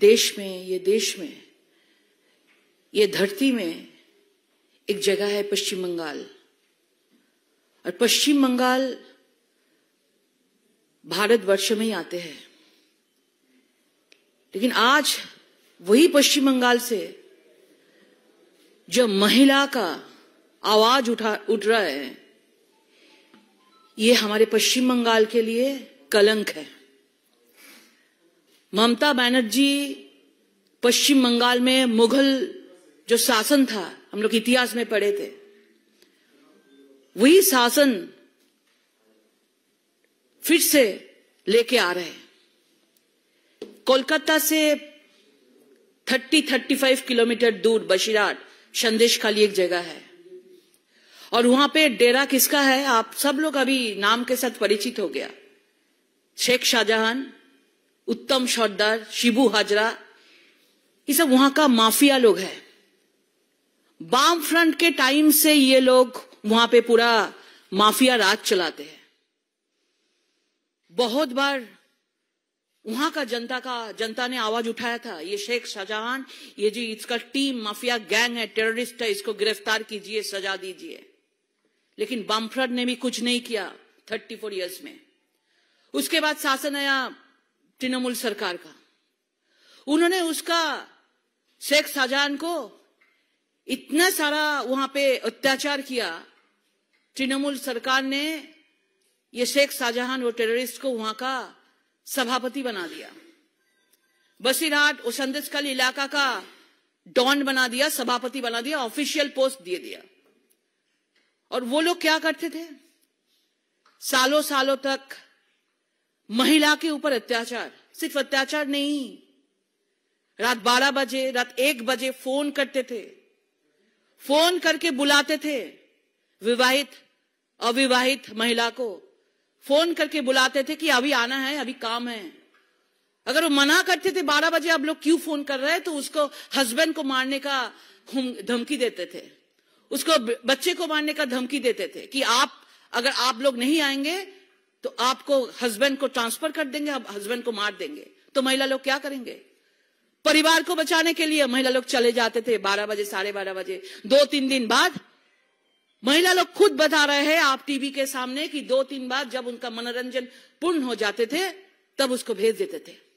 देश में ये देश में ये धरती में एक जगह है पश्चिम बंगाल और पश्चिम बंगाल भारतवर्ष में ही आते हैं लेकिन आज वही पश्चिम बंगाल से जब महिला का आवाज उठा उठ रहा है ये हमारे पश्चिम बंगाल के लिए कलंक है ममता बनर्जी पश्चिम बंगाल में मुगल जो शासन था हम लोग इतिहास में पढ़े थे वही शासन फिर से लेके आ रहे हैं कोलकाता से थर्टी थर्टी फाइव किलोमीटर दूर बशीराट संदेश खाली एक जगह है और वहां पे डेरा किसका है आप सब लोग अभी नाम के साथ परिचित हो गया शेख शाहजहां उत्तम सर्दार शिबू हाजरा ये सब वहां का माफिया लोग है बाम फ्रंट के टाइम से ये लोग वहां पे पूरा माफिया राज चलाते हैं बहुत बार वहां का जनता का जनता ने आवाज उठाया था ये शेख शाहजहां ये जी इसका टीम माफिया गैंग है टेररिस्ट है इसको गिरफ्तार कीजिए सजा दीजिए लेकिन बामफ्रंट ने भी कुछ नहीं किया थर्टी फोर ईयर्स में उसके बाद शासन आया तृणमूल सरकार का उन्होंने उसका शेख शाहजहान को इतना सारा वहां पे अत्याचार किया तृणमूल सरकार ने ये शेख शाहजहां और टेररिस्ट को वहां का सभापति बना दिया बसीराट वो कल इलाका का डॉन बना दिया सभापति बना दिया ऑफिशियल पोस्ट दे दिया और वो लोग क्या करते थे सालों सालों तक महिला के ऊपर अत्याचार सिर्फ अत्याचार नहीं रात बारह बजे रात एक बजे फोन करते थे फोन करके बुलाते थे विवाहित अविवाहित महिला को फोन करके बुलाते थे कि अभी आना है अभी काम है अगर वो मना करते थे बारह बजे आप लोग क्यों फोन कर रहे हैं तो उसको हस्बैंड को मारने का धमकी देते थे उसको बच्चे को मारने का धमकी देते थे कि आप अगर आप लोग नहीं आएंगे तो आपको हस्बैंड को ट्रांसफर कर देंगे आप हस्बैंड को मार देंगे तो महिला लोग क्या करेंगे परिवार को बचाने के लिए महिला लोग चले जाते थे बारह बजे साढ़े बारह बजे दो तीन दिन बाद महिला लोग खुद बता रहे हैं आप टीवी के सामने कि दो तीन बार जब उनका मनोरंजन पूर्ण हो जाते थे तब उसको भेज देते थे